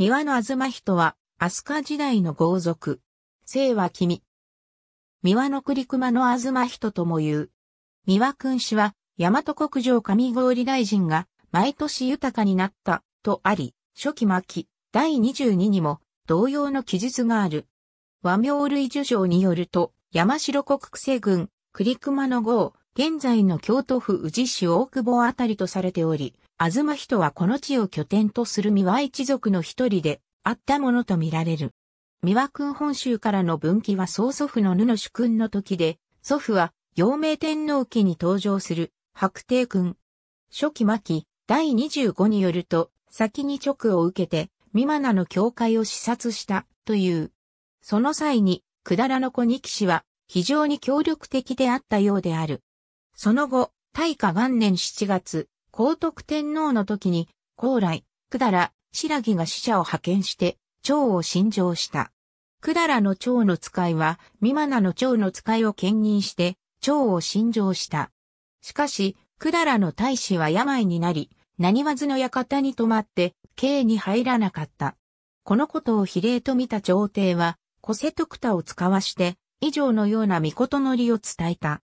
三輪のあずま人は、飛鳥時代の豪族。姓は君。三輪の栗熊のあずま人とも言う。三輪君氏は、大和国上上郡大臣が、毎年豊かになった、とあり、初期末期、第22にも、同様の記述がある。和名類受賞によると、山城国政郡、栗熊の号、現在の京都府宇治市大久保あたりとされており、東人はこの地を拠点とする三輪一族の一人であったものとみられる。三輪君本州からの分岐は曽祖父の布主君の時で、祖父は、陽明天皇家に登場する、白帝君。初期末期、第25によると、先に直を受けて、三マの教会を視察した、という。その際に、くだらの子二騎士は、非常に協力的であったようである。その後、大化元年7月、皇徳天皇の時に、高麗、百済、白木が使者を派遣して、長を信条した。百済の長の使いは、美馬名の長の使いを兼任して、長を信条した。しかし、百済の大使は病になり、何わずの館に泊まって、刑に入らなかった。このことを比例と見た朝廷は、小瀬徳太を使わして、以上のような御事のりを伝えた。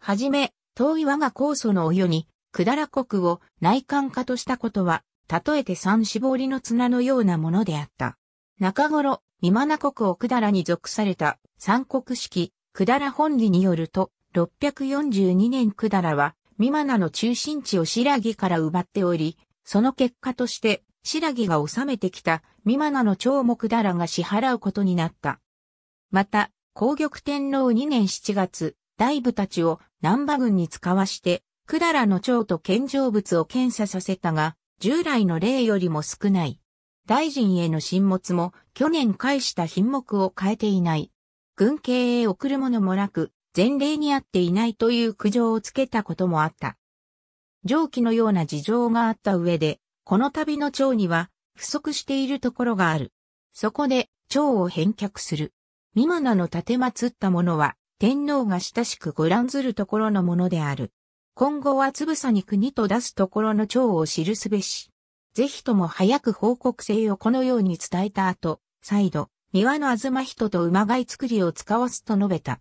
はじめ、遠い我が高祖のお世に、百済国を内観化としたことは、例えて三絞りの綱のようなものであった。中頃、三真国を百らに属された三国式、百済本理によると、642年百済は、三真の中心地を白木から奪っており、その結果として、白木が治めてきた三真の長木だらが支払うことになった。また、皇玉天皇2年7月、大部たちを南波軍に使わして、百済の蝶と献上物を検査させたが、従来の例よりも少ない。大臣への進物も去年返した品目を変えていない。軍系へ送るものもなく、前例に合っていないという苦情をつけたこともあった。上記のような事情があった上で、この旅の蝶には不足しているところがある。そこで蝶を返却する。ミマナの立てまつったものは天皇が親しくご覧ずるところのものである。今後はつぶさに国と出すところの長を記すべし。ぜひとも早く報告制をこのように伝えた後、再度、庭のあずま人と馬飼い作りを使わすと述べた。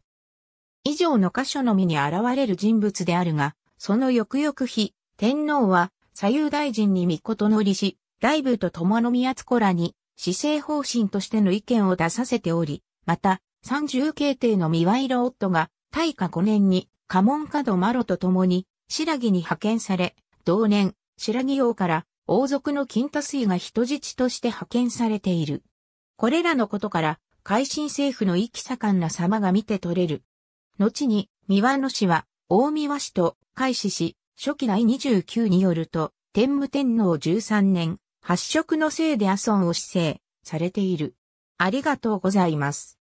以上の箇所のみに現れる人物であるが、その翌々日、天皇は、左右大臣に御事のりし、大部と友の宮津子らに、施政方針としての意見を出させており、また、三重慶帝の三輪色夫が、大化5年に、家紋門マロと共に、白木に派遣され、同年、白木王から王族の金太水が人質として派遣されている。これらのことから、海神政府の意気盛んな様が見て取れる。後に、三輪野氏は、大三輪氏と海始氏、初期第29によると、天武天皇13年、発色のせいで阿孫を死生されている。ありがとうございます。